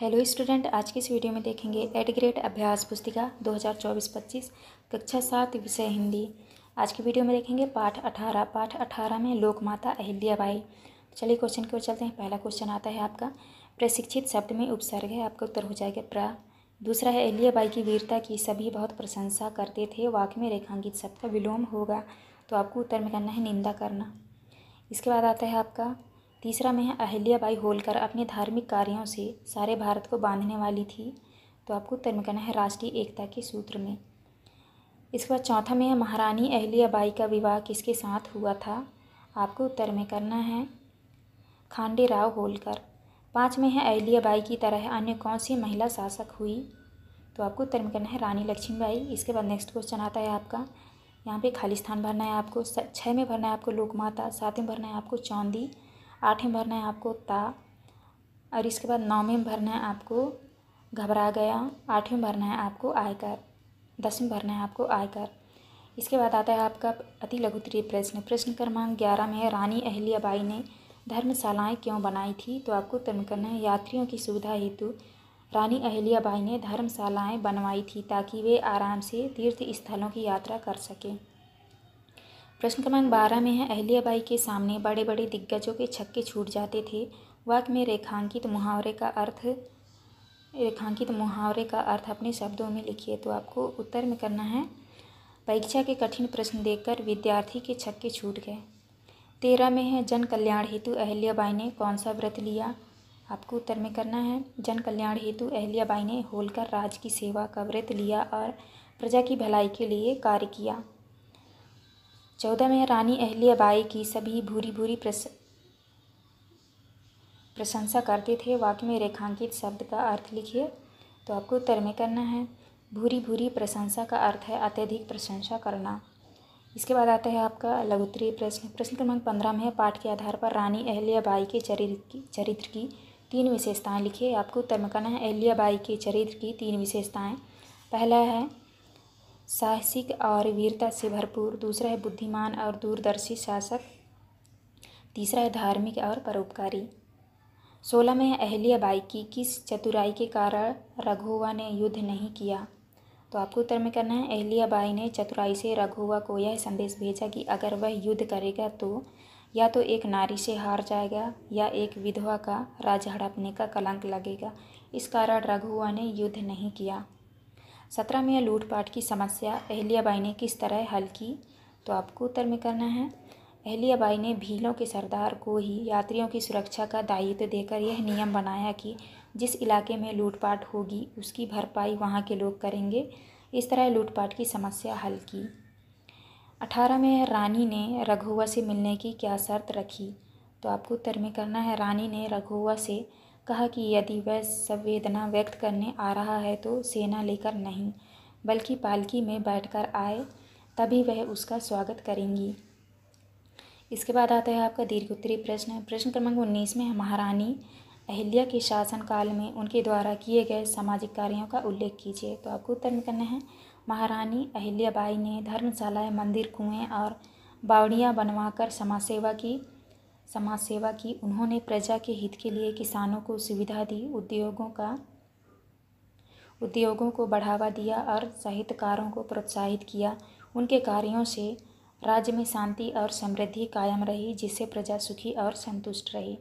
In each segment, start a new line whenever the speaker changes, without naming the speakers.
hello student आज की इस वीडियो में देखेंगे एट ग्रेड अभ्यास पुस्तिका 2024-25 कक्षा सात विषय हिंदी आज की वीडियो में देखेंगे पाठ 18 पाठ 18 में लोकमाता बाई तो चलिए क्वेश्चन की ओर चलते हैं पहला क्वेश्चन आता है आपका प्रशिक्षित शब्द में उपसर्ग है आपका उत्तर हो जाएगा प्रा दूसरा है बाई की वीरता की सभी बहुत प्रशंसा करते थे वाक्य में रेखांकित शब्द का विलोम होगा तो आपको उत्तर में करना है निंदा करना इसके बाद आता है आपका तीसरा में है अहिल्याबाई होलकर अपने धार्मिक कार्यों से सारे भारत को बांधने वाली थी तो आपको उत्तर में करना है राष्ट्रीय एकता के सूत्र में इसके बाद चौथा में है महारानी बाई का विवाह किसके साथ हुआ था आपको उत्तर में करना है खांडे राव होलकर पाँच में है बाई की तरह अन्य कौन सी महिला शासक हुई तो आपको उत्तर में करना है रानी लक्ष्मीबाई इसके बाद नेक्स्ट क्वेश्चन आता है आपका यहाँ पे खाली स्थान भरना है आपको छः में भरना है आपको लोकमाता सात में भरना है आपको चांदी आठ में भरना है आपको ता और इसके बाद नौ में भरना है आपको घबरा गया आठ में भरना है आपको आयकर दस में भरना है आपको आयकर इसके बाद आता है आपका अति लघुतरीय प्रश्न प्रश्न क्रमांक ग्यारह में रानी अहलियाबाई ने धर्मशालाएँ क्यों बनाई थी तो आपको उत्तर करना है यात्रियों की सुविधा हेतु रानी अहलियाबाई ने धर्मशालाएँ बनवाई थी ताकि वे आराम से तीर्थ स्थलों की यात्रा कर सकें प्रश्न क्रमांक बारह में है बाई के सामने बड़े बड़े दिग्गजों के छक्के छूट जाते थे वाक्य में रेखांकित मुहावरे का अर्थ रेखांकित मुहावरे का अर्थ अपने शब्दों में लिखिए तो आपको उत्तर में करना है परीक्षा के कठिन प्रश्न देखकर विद्यार्थी के छक्के छूट गए तेरह में है जन कल्याण हेतु बाई ने कौन सा व्रत लिया आपको उत्तर में करना है जन कल्याण हेतु बाई ने होलकर राज की सेवा का व्रत लिया और प्रजा की भलाई के लिए कार्य किया चौदह में रानी अहल्या बाई की सभी भूरी भूरी प्रस प्रशंसा करते थे वाक्य में रेखांकित शब्द का अर्थ लिखिए तो आपको उत्तर में करना है भूरी भूरी प्रशंसा का अर्थ है अत्यधिक प्रशंसा करना इसके बाद आता है आपका लघुत्तरीय प्रश्न प्रश्न क्रमांक पंद्रह में पाठ के आधार पर रानी अहल्या बाई के चरित्र की चरित्र की तीन विशेषताएं लिखिए आपको उत्तर में करना है अहल्या बाई के चरित्र की तीन विशेषताएं पहला है साहसिक और वीरता से भरपूर दूसरा है बुद्धिमान और दूरदर्शी शासक तीसरा है धार्मिक और परोपकारी सोलह में अहल्या बाई की किस चतुराई के कारण रघुवा ने युद्ध नहीं किया तो आपको उत्तर में करना है अहल्या बाई ने चतुराई से रघुवा को यह संदेश भेजा कि अगर वह युद्ध करेगा तो या तो एक नारी से हार जाएगा या एक विधवा का राज हड़पने का कलंक लगेगा इस कारण रघुवा ने युद्ध नहीं किया सत्रह में लूटपाट की समस्या बाई ने किस तरह हल की तो आपको उत्तर में करना है बाई ने भीलों के सरदार को ही यात्रियों की सुरक्षा का दायित्व देकर यह नियम बनाया कि जिस इलाके में लूटपाट होगी उसकी भरपाई वहाँ के लोग करेंगे इस तरह लूटपाट की समस्या हल की अठारह में रानी ने रघुआ से मिलने की क्या शर्त रखी तो आपको उत्तर में करना है रानी ने रघुआ से कहा कि यदि वह संवेदना व्यक्त करने आ रहा है तो सेना लेकर नहीं बल्कि पालकी में बैठकर आए तभी वह उसका स्वागत करेंगी इसके बाद आता है आपका दीर्घ उत्तरी प्रश्न प्रश्न क्रमांक उन्नीस में महारानी अहिल्या के शासनकाल में उनके द्वारा किए गए सामाजिक कार्यों का उल्लेख कीजिए तो आपको उत्तर में करना है महारानी अहिल्याबाई ने धर्मशालाएँ मंदिर कुएँ और बावड़ियाँ बनवाकर समाज सेवा की समाज सेवा की उन्होंने प्रजा के हित के लिए किसानों को सुविधा दी उद्योगों का उद्योगों को बढ़ावा दिया और साहित्यकारों को प्रोत्साहित किया उनके कार्यों से राज्य में शांति और समृद्धि कायम रही जिससे प्रजा सुखी और संतुष्ट रही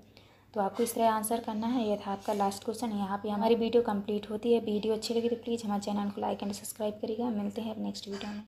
तो आपको इस तरह आंसर करना है यह था आपका लास्ट क्वेश्चन यहाँ पे हमारी वीडियो कंप्लीट होती है वीडियो अच्छी लगी तो प्लीज़ हमारे चैनल को लाइक एंड सब्सक्राइब करिएगा मिलते हैं नेक्स्ट वीडियो में